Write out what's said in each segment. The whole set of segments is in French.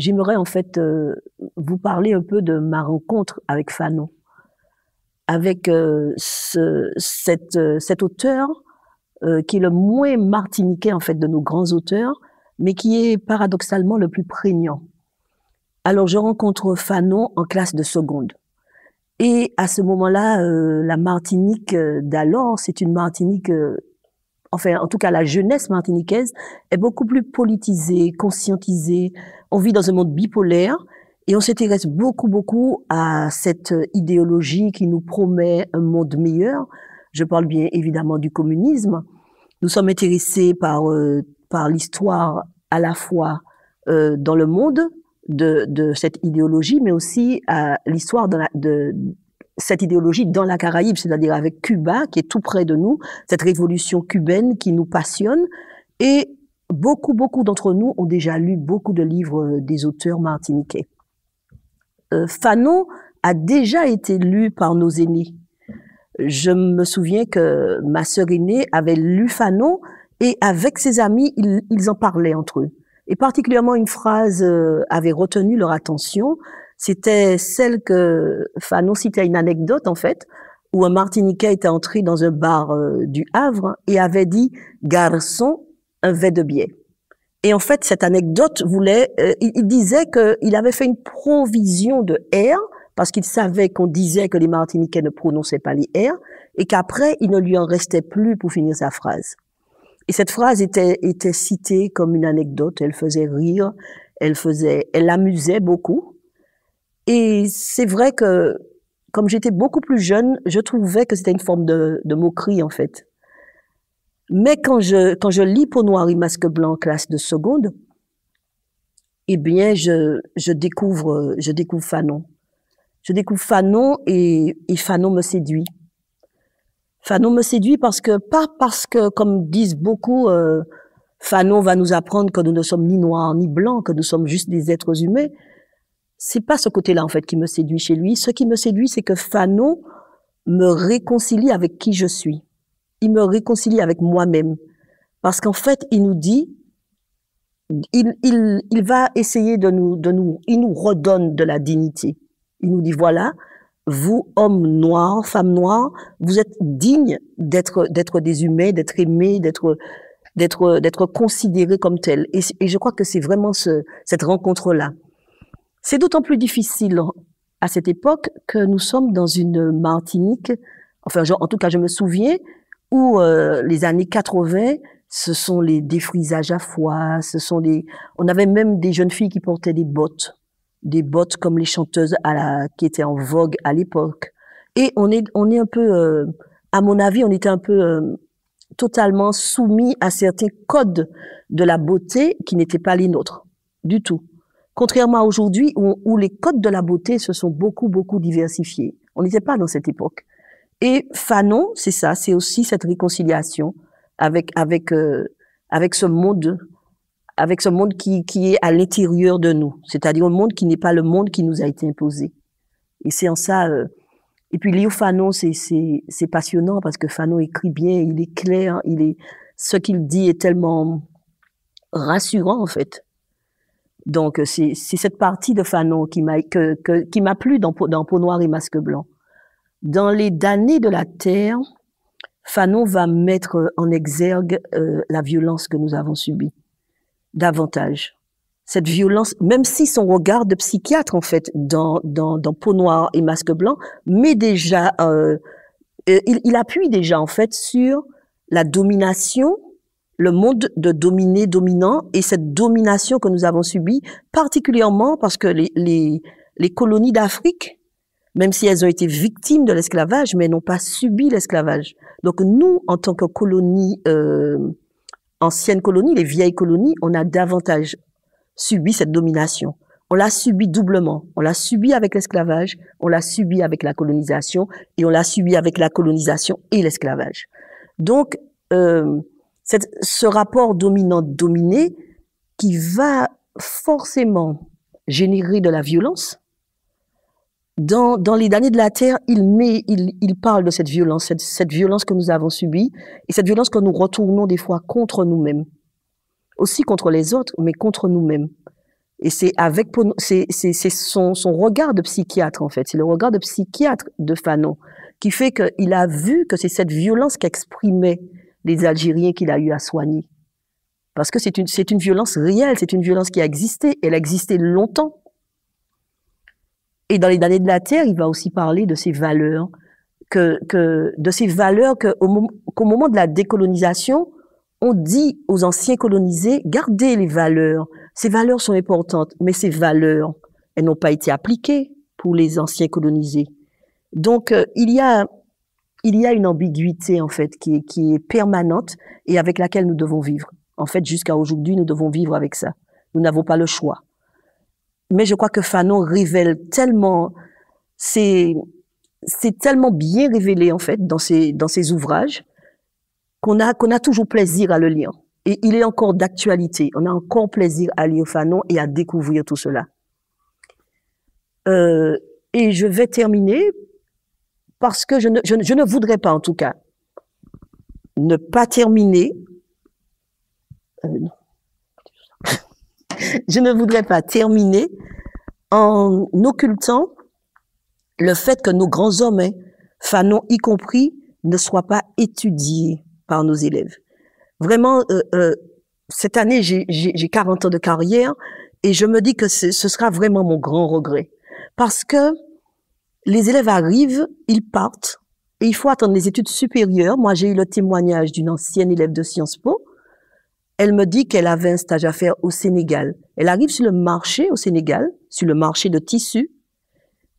j'aimerais en fait euh, vous parler un peu de ma rencontre avec Fanon, avec euh, ce, cette, euh, cet auteur qui est le moins martiniquais en fait de nos grands auteurs, mais qui est paradoxalement le plus prégnant. Alors je rencontre Fanon en classe de seconde. Et à ce moment-là, la Martinique d'alors, c'est une Martinique enfin en tout cas la jeunesse martiniquaise, est beaucoup plus politisée, conscientisée. On vit dans un monde bipolaire et on s'intéresse beaucoup, beaucoup à cette idéologie qui nous promet un monde meilleur. Je parle bien évidemment du communisme. Nous sommes intéressés par, euh, par l'histoire à la fois euh, dans le monde de, cette idéologie, mais aussi à euh, l'histoire de, de, cette idéologie dans la Caraïbe, c'est-à-dire avec Cuba, qui est tout près de nous, cette révolution cubaine qui nous passionne. Et beaucoup, beaucoup d'entre nous ont déjà lu beaucoup de livres euh, des auteurs martiniquais. Euh, Fanon a déjà été lu par nos aînés. Je me souviens que ma sœur aînée avait lu Fanon et avec ses amis, ils en parlaient entre eux. Et particulièrement une phrase euh, avait retenu leur attention, c'était celle que Fanon citait une anecdote, en fait, où un Martiniquais était entré dans un bar euh, du Havre et avait dit « garçon, un verre de biais ». Et en fait, cette anecdote voulait, euh, il, disait qu'il avait fait une provision de R parce qu'il savait qu'on disait que les Martiniquais ne prononçaient pas les R et qu'après, il ne lui en restait plus pour finir sa phrase. Et cette phrase était, était citée comme une anecdote, elle faisait rire, elle faisait, elle amusait beaucoup. Et c'est vrai que, comme j'étais beaucoup plus jeune, je trouvais que c'était une forme de, moquerie, en fait. Mais quand je, quand je lis Pour Noir et masque blanc classe de seconde, eh bien, je, je découvre, je découvre Fanon. Je découvre Fanon et, Fanon me séduit. Fanon me séduit parce que, pas parce que, comme disent beaucoup, euh, Fanon va nous apprendre que nous ne sommes ni noirs ni blancs, que nous sommes juste des êtres humains, c'est pas ce côté-là en fait qui me séduit chez lui. Ce qui me séduit, c'est que Fanon me réconcilie avec qui je suis. Il me réconcilie avec moi-même, parce qu'en fait, il nous dit, il, il, il, va essayer de nous, de nous, il nous redonne de la dignité. Il nous dit voilà, vous hommes noirs, femmes noires, vous êtes dignes d'être, d'être des humains, d'être aimés, d'être d'être d'être considérés comme tels. Et, je crois que c'est vraiment cette rencontre là c'est d'autant plus difficile à cette époque que nous sommes dans une Martinique, enfin genre, en tout cas je me souviens, où euh, les années 80, ce sont les défrisages à foie, ce sont des. On avait même des jeunes filles qui portaient des bottes, des bottes comme les chanteuses à qui étaient en vogue à l'époque. Et on est, on est un peu, euh, à mon avis, on était un peu euh, totalement soumis à certains codes de la beauté qui n'étaient pas les nôtres du tout. Contrairement à aujourd'hui où, les codes de la beauté se sont beaucoup, beaucoup diversifiés. On n'était pas dans cette époque. Et Fanon, c'est ça, c'est aussi cette réconciliation avec, avec, euh, avec ce monde, avec ce monde qui, qui est à l'intérieur de nous. C'est-à-dire un monde qui n'est pas le monde qui nous a été imposé. Et c'est en ça, euh, et puis Léo Fanon, c'est passionnant parce que Fanon écrit bien, il est clair, il est ce qu'il dit est tellement rassurant en fait. Donc c'est cette partie de Fanon qui m'a qui m'a plu dans, dans Peau noire et masque blanc. Dans les damnés de la terre, Fanon va mettre en exergue euh, la violence que nous avons subie davantage. Cette violence, même si son regard de psychiatre en fait dans dans, Peau noire et masque blanc, met déjà euh, euh, il, il appuie déjà en fait sur la domination le monde de dominé dominant et cette domination que nous avons subie, particulièrement parce que les, les, les colonies d'Afrique, même si elles ont été victimes de l'esclavage, mais n'ont pas subi l'esclavage. Donc nous, en tant que colonies euh, anciennes colonies, les vieilles colonies, on a davantage subi cette domination. On l'a subi doublement. On l'a subi avec l'esclavage, on l'a subi avec la colonisation, et on l'a subi avec la colonisation et l'esclavage. Donc, euh, ce rapport dominant-dominé qui va forcément générer de la violence. Dans, les derniers de la Terre, il, met, il, parle de cette violence, cette, violence que nous avons subie et cette violence que nous retournons des fois contre nous-mêmes. Aussi contre les autres, mais contre nous-mêmes. Et c'est avec c'est son, son regard de psychiatre en fait, c'est le regard de psychiatre de Fanon qui fait qu'il a vu que c'est cette violence qu'exprimait les Algériens qu'il a eu à soigner. Parce que c'est une, une violence réelle, c'est une violence qui a existé, elle a existé longtemps. Et dans les années de la terre, il va aussi parler de ces valeurs, que, que de ces valeurs qu'au moment de la décolonisation, on dit aux anciens colonisés, gardez les valeurs. Ces valeurs sont importantes, mais ces valeurs, elles n'ont pas été appliquées pour les anciens colonisés. Donc, euh, il y a il y a une ambiguïté en fait qui est, qui est permanente et avec laquelle nous devons vivre. En fait, jusqu'à aujourd'hui, nous devons vivre avec ça. Nous n'avons pas le choix. Mais je crois que Fanon révèle tellement, c'est c'est tellement bien révélé en fait dans ses dans ses ouvrages qu'on a qu'on a toujours plaisir à le lire. Et il est encore d'actualité. On a encore plaisir à lire Fanon et à découvrir tout cela. Euh, et je vais terminer parce que je ne, je, ne voudrais pas, en tout cas, ne pas terminer. Euh, je ne voudrais pas terminer en occultant le fait que nos grands hommes, hein, Fanon y compris, ne soient pas étudiés par nos élèves. Vraiment, euh, euh, cette année, j'ai 40 ans de carrière et je me dis que ce sera vraiment mon grand regret. Parce que les élèves arrivent, ils partent, et il faut attendre les études supérieures. Moi, j'ai eu le témoignage d'une ancienne élève de Sciences Po. Elle me dit qu'elle avait un stage à faire au Sénégal. Elle arrive sur le marché au Sénégal, sur le marché de tissus,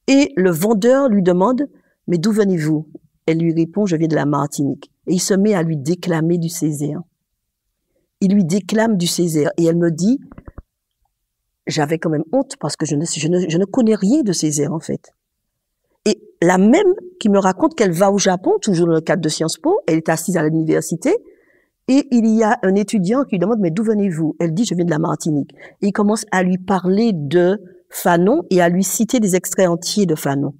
et le vendeur lui demande, mais d'où venez-vous Elle lui répond, je viens de la Martinique. Et il se met à lui déclamer du Césaire. Il lui déclame du Césaire. Et elle me dit, j'avais quand même honte parce que je ne, je connais rien de Césaire en fait. Et la même qui me raconte qu'elle va au Japon, toujours dans le cadre de Sciences Po, elle est assise à l'université, et il y a un étudiant qui lui demande, mais d'où venez-vous Elle dit, je viens de la Martinique. Et il commence à lui parler de Fanon et à lui citer des extraits entiers de Fanon.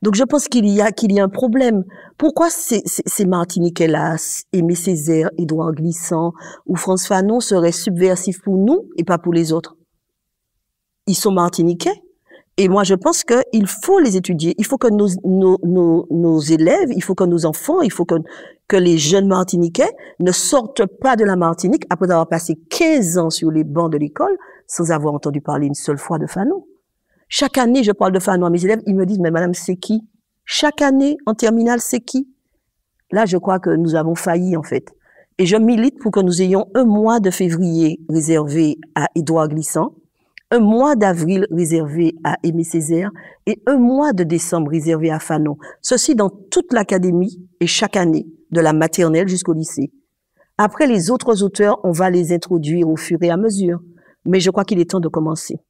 Donc je pense qu'il y a qu'il y a un problème. Pourquoi ces, ces, ces Martiniquais-là, Aimé Césaire, Édouard Glissant ou François Fanon serait subversif pour nous et pas pour les autres Ils sont Martiniquais et moi, je pense qu'il faut les étudier. Il faut que nos, élèves, il faut que nos enfants, il faut que, que les jeunes martiniquais ne sortent pas de la Martinique après avoir passé 15 ans sur les bancs de l'école sans avoir entendu parler une seule fois de Fanon. Chaque année, je parle de Fanon à mes élèves, ils me disent, mais madame, c'est qui Chaque année, en terminale, c'est qui Là, je crois que nous avons failli, en fait. Et je milite pour que nous ayons un mois de février réservé à Édouard Glissant, un mois d'avril réservé à Aimé Césaire et un mois de décembre réservé à Fanon. Ceci dans toute l'académie et chaque année, de la maternelle jusqu'au lycée. Après les autres auteurs, on va les introduire au fur et à mesure. Mais je crois qu'il est temps de commencer.